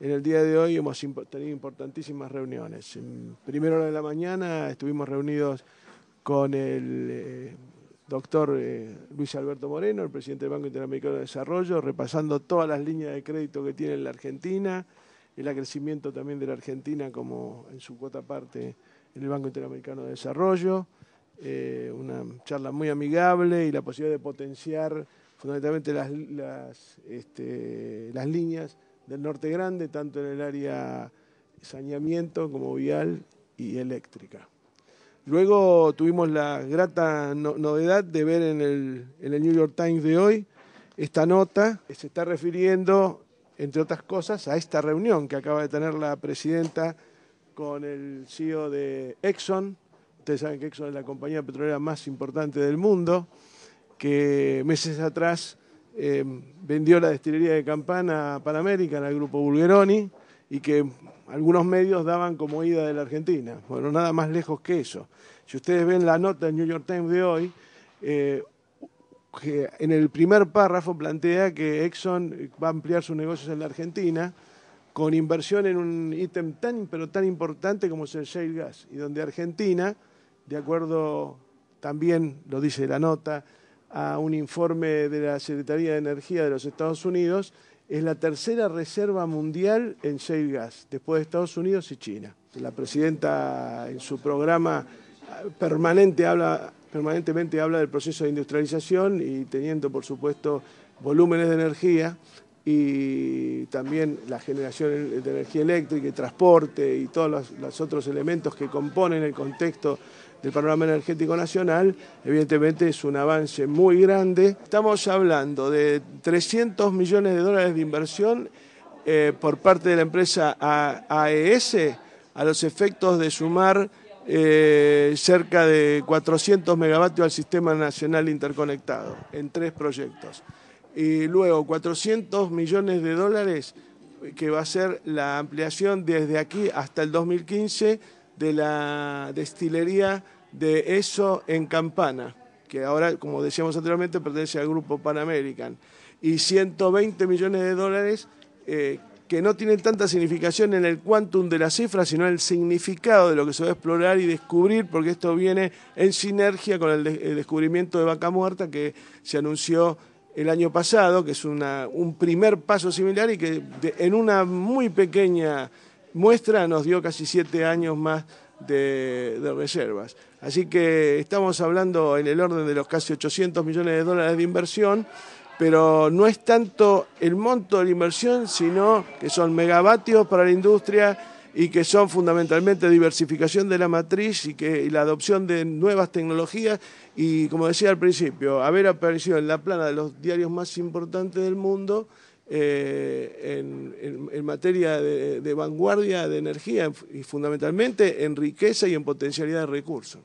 En el día de hoy hemos tenido importantísimas reuniones. En primera hora de la mañana estuvimos reunidos con el eh, doctor eh, Luis Alberto Moreno, el presidente del Banco Interamericano de Desarrollo, repasando todas las líneas de crédito que tiene la Argentina, el acrecimiento también de la Argentina como en su cuota parte en el Banco Interamericano de Desarrollo. Eh, una charla muy amigable y la posibilidad de potenciar fundamentalmente las este, líneas del Norte Grande, tanto en el área saneamiento como vial y eléctrica. Luego tuvimos la grata novedad de ver en el, en el New York Times de hoy esta nota que se está refiriendo, entre otras cosas, a esta reunión que acaba de tener la presidenta con el CEO de Exxon. Ustedes saben que Exxon es la compañía petrolera más importante del mundo, que meses atrás eh, vendió la destilería de Campana a América al grupo Bulgeroni, y que algunos medios daban como ida de la Argentina. Bueno, nada más lejos que eso. Si ustedes ven la nota del New York Times de hoy, eh, en el primer párrafo plantea que Exxon va a ampliar sus negocios en la Argentina con inversión en un ítem tan, pero tan importante como es el shale gas, y donde Argentina, de acuerdo, también lo dice la nota, a un informe de la Secretaría de Energía de los Estados Unidos, es la tercera reserva mundial en shale gas, después de Estados Unidos y China. La presidenta en su programa permanentemente habla del proceso de industrialización y teniendo, por supuesto, volúmenes de energía y también la generación de energía eléctrica y transporte y todos los, otros elementos que componen el contexto del panorama energético nacional, evidentemente es un avance muy grande. Estamos hablando de 300 millones de dólares de inversión eh, por parte de la empresa AES a los efectos de sumar eh, cerca de 400 megavatios al sistema nacional interconectado en tres proyectos y luego 400 millones de dólares que va a ser la ampliación desde aquí hasta el 2015 de la destilería de ESO en Campana, que ahora, como decíamos anteriormente, pertenece al grupo Pan American y 120 millones de dólares eh, que no tienen tanta significación en el quantum de las cifras, sino en el significado de lo que se va a explorar y descubrir, porque esto viene en sinergia con el descubrimiento de Vaca Muerta que se anunció el año pasado, que es un primer paso similar y que en una muy pequeña muestra nos dio casi siete años más de, de, reservas. Así que estamos hablando en el orden de los casi 800 millones de dólares de inversión, pero no es tanto el monto de la inversión, sino que son megavatios para la industria, y que son fundamentalmente diversificación de la matriz y, que, la adopción de nuevas tecnologías y, como decía al principio, haber aparecido en la plana de los diarios más importantes del mundo eh, en, materia de, de vanguardia de energía y fundamentalmente en riqueza y en potencialidad de recursos.